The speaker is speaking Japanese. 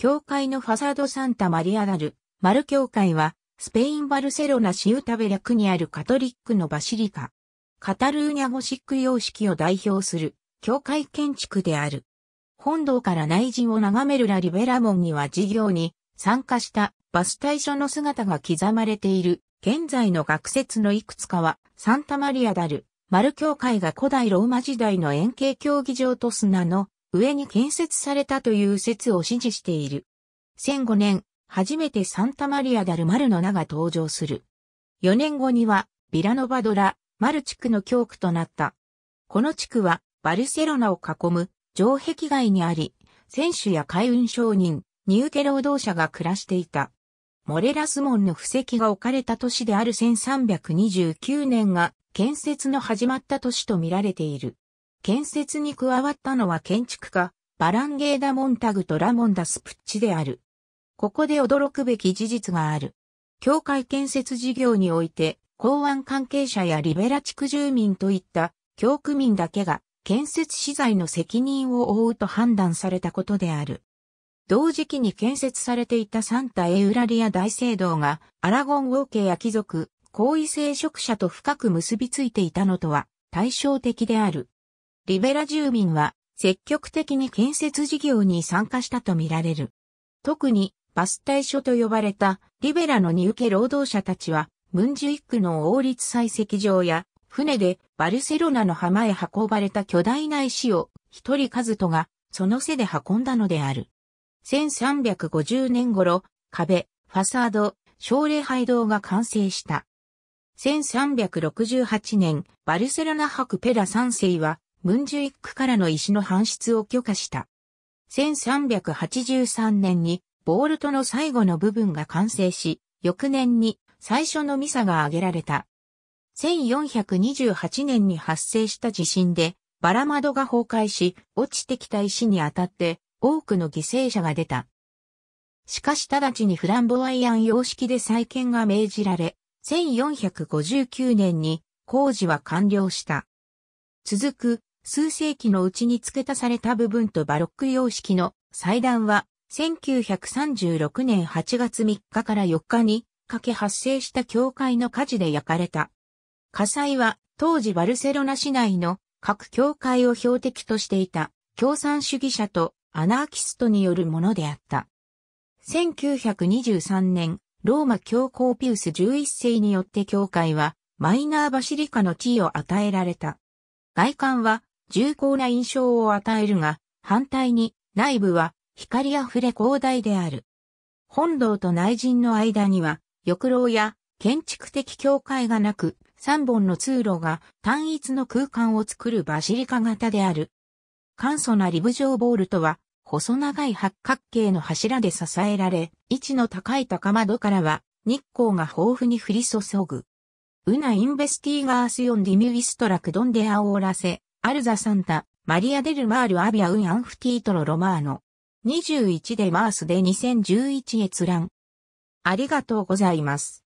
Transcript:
教会のファサードサンタマリアダル、マル教会は、スペインバルセロナシウタベ略にあるカトリックのバシリカ。カタルーニャゴシック様式を代表する、教会建築である。本堂から内陣を眺めるラリベラモンには事業に参加したバス対所の姿が刻まれている。現在の学説のいくつかは、サンタマリアダル、マル教会が古代ローマ時代の円形競技場と砂の上に建設されたという説を支持している。1005年、初めてサンタマリア・ダル・マルの名が登場する。4年後には、ビラノバドラ、マル地区の教区となった。この地区は、バルセロナを囲む城壁外にあり、選手や海運商人、ー家労働者が暮らしていた。モレラス門の布石が置かれた都市である1329年が建設の始まった都市と見られている。建設に加わったのは建築家、バランゲーダ・モンタグとラモンダ・スプッチである。ここで驚くべき事実がある。教会建設事業において、港湾関係者やリベラ地区住民といった教区民だけが建設資材の責任を負うと判断されたことである。同時期に建設されていたサンタ・エウラリア大聖堂がアラゴン王家や貴族、高位聖職者と深く結びついていたのとは対照的である。リベラ住民は積極的に建設事業に参加したとみられる。特にバス対所と呼ばれたリベラの荷受け労働者たちは、ムンジュイックの王立採石場や、船でバルセロナの浜へ運ばれた巨大な石を一人カズトがその背で運んだのである。1350年頃、壁、ファサード、奨励廃道が完成した。1368年、バルセロナ博ペラ三世はムンジュ一区からの石の搬出を許可した。1383年にボールトの最後の部分が完成し、翌年に最初のミサが挙げられた。1428年に発生した地震で、バラ窓が崩壊し、落ちてきた石に当たって多くの犠牲者が出た。しかし直ちにフランボワイアン様式で再建が命じられ、1459年に工事は完了した。続く数世紀のうちに付け足された部分とバロック様式の祭壇は、1936年8月3日から4日にかけ発生した教会の火事で焼かれた。火災は当時バルセロナ市内の各教会を標的としていた共産主義者とアナーキストによるものであった。1923年、ローマ教皇ピウス11世によって教会はマイナーバシリカの地位を与えられた。外観は重厚な印象を与えるが、反対に内部は光あふれ広大である。本堂と内陣の間には、翼廊や建築的境界がなく、三本の通路が単一の空間を作るバシリカ型である。簡素なリブ状ボールとは、細長い八角形の柱で支えられ、位置の高い高窓からは日光が豊富に降り注ぐ。ウナインベスティーガースヨンディミウィストラクドンデアオーラセ、アルザ・サンタ、マリア・デル・マール・アビア・ウン・アンフティートロ・ロマーノ。21でマースで2011閲覧。ありがとうございます。